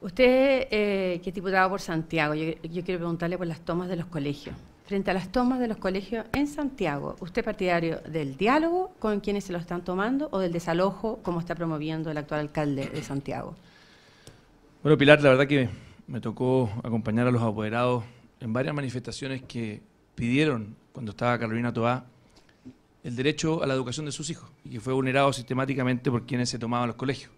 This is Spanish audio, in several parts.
Usted, eh, que es diputado por Santiago, yo, yo, quiero preguntarle por las tomas de los colegios. Frente a las tomas de los colegios en Santiago, ¿usted es partidario del diálogo con quienes se lo están tomando o del desalojo como está promoviendo el actual alcalde de Santiago? Bueno, Pilar, la verdad que me tocó acompañar a los apoderados en varias manifestaciones que pidieron, cuando estaba Carolina Toá, el derecho a la educación de sus hijos y que fue vulnerado sistemáticamente por quienes se tomaban los colegios.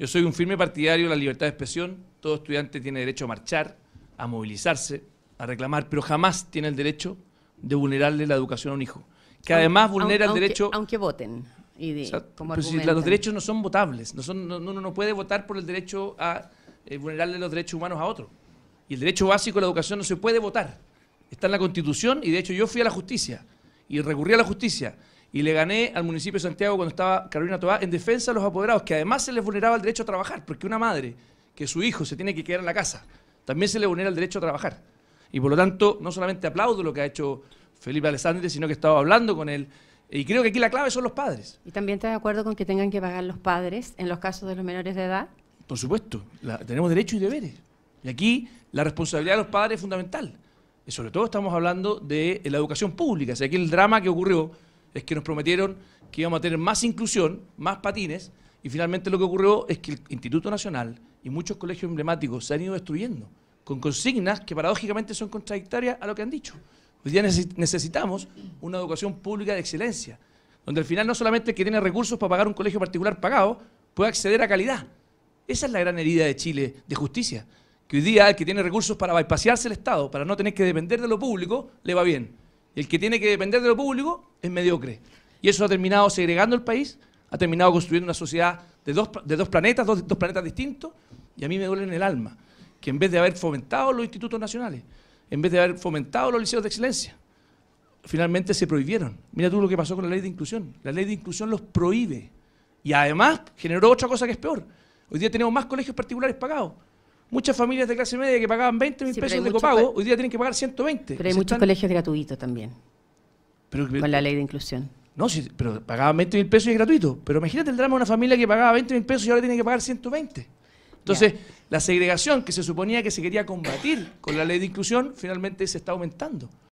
Yo soy un firme partidario de la libertad de expresión. Todo estudiante tiene derecho a marchar, a movilizarse, a reclamar, pero jamás tiene el derecho de vulnerarle la educación a un hijo. Que además vulnera el derecho... Aunque, voten. Y los derechos no son votables. No son, no, uno no puede votar por el derecho a eh, vulnerarle los derechos humanos a otro. Y el derecho básico a la educación no se puede votar. Está en la Constitución y de hecho yo fui a la justicia y recurrí a la justicia y le gané al municipio de Santiago cuando estaba Carolina Tobá en defensa de los apoderados, que además se les vulneraba el derecho a trabajar, porque una madre que su hijo se tiene que quedar en la casa, también se le vulnera el derecho a trabajar. Y por lo tanto, no solamente aplaudo lo que ha hecho Felipe Alessandri, sino que estaba hablando con él. Y creo que aquí la clave son los padres. ¿Y también está de acuerdo con que tengan que pagar los padres en los casos de los menores de edad? Por supuesto, tenemos derechos y deberes. Y aquí la responsabilidad de los padres es fundamental. Y sobre todo estamos hablando de la educación pública. O sea, aquí el drama que ocurrió es que nos prometieron que íbamos a tener más inclusión, más patines, y finalmente lo que ocurrió es que el Instituto Nacional y muchos colegios emblemáticos se han ido destruyendo, con consignas que paradójicamente son contradictorias a lo que han dicho. Hoy día necesitamos una educación pública de excelencia, donde al final no solamente el que tiene recursos para pagar un colegio particular pagado, pueda acceder a calidad. Esa es la gran herida de Chile de justicia, que hoy día el que tiene recursos para bypasearse el Estado, para no tener que depender de lo público, le va bien el que tiene que depender de lo público es mediocre. Y eso ha terminado segregando el país, ha terminado construyendo una sociedad de dos, de dos planetas, dos, dos planetas distintos, y a mí me duele en el alma que en vez de haber fomentado los institutos nacionales, en vez de haber fomentado los liceos de excelencia, finalmente se prohibieron. Mira tú lo que pasó con la ley de inclusión. La ley de inclusión los prohíbe. Y además generó otra cosa que es peor. Hoy día tenemos más colegios particulares pagados muchas familias de clase media que pagaban 20 mil pesos de copago, hoy día tienen que pagar 120. Pero hay muchos colegios gratuitos también. con la ley de inclusión. No, sí, pero pagaban 20 mil pesos y es gratuito. Pero imagínate el drama una familia que pagaba 20 mil pesos y ahora tiene que pagar 120. Entonces, la segregación que se suponía que se quería combatir con la ley de inclusión, finalmente se está aumentando.